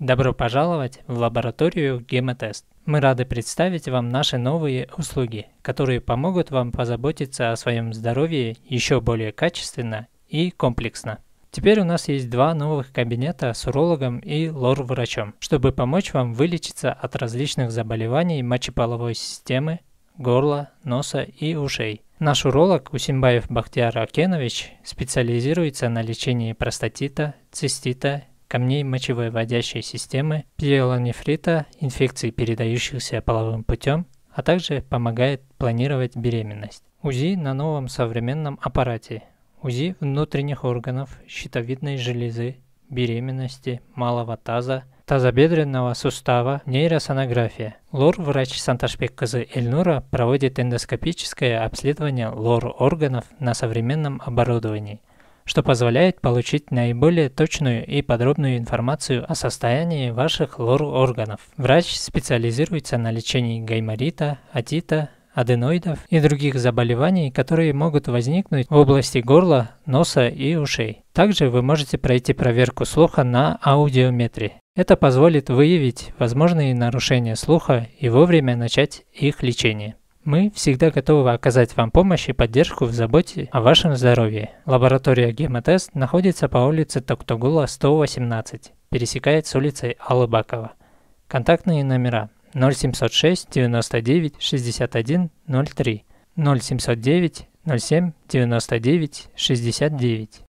Добро пожаловать в лабораторию Гемотест. Мы рады представить вам наши новые услуги, которые помогут вам позаботиться о своем здоровье еще более качественно и комплексно. Теперь у нас есть два новых кабинета с урологом и лор-врачом, чтобы помочь вам вылечиться от различных заболеваний мочеполовой системы, горла, носа и ушей. Наш уролог Усимбаев Бахтияр Акенович специализируется на лечении простатита, цистита камней мочевыводящей системы, пиелонефрита, инфекций, передающихся половым путем, а также помогает планировать беременность. УЗИ на новом современном аппарате. УЗИ внутренних органов, щитовидной железы, беременности, малого таза, тазобедренного сустава, нейросонография. Лор-врач Санташбек Кызы Эльнура проводит эндоскопическое обследование лор-органов на современном оборудовании – что позволяет получить наиболее точную и подробную информацию о состоянии ваших лор-органов. Врач специализируется на лечении гайморита, атита, аденоидов и других заболеваний, которые могут возникнуть в области горла, носа и ушей. Также вы можете пройти проверку слуха на аудиометрии. Это позволит выявить возможные нарушения слуха и вовремя начать их лечение. Мы всегда готовы оказать вам помощь и поддержку в заботе о вашем здоровье. Лаборатория Гемотест находится по улице Токтогула 118, пересекает с улицей Алыбакова. Контактные номера 0706 99 61 03 0709 07 99 69.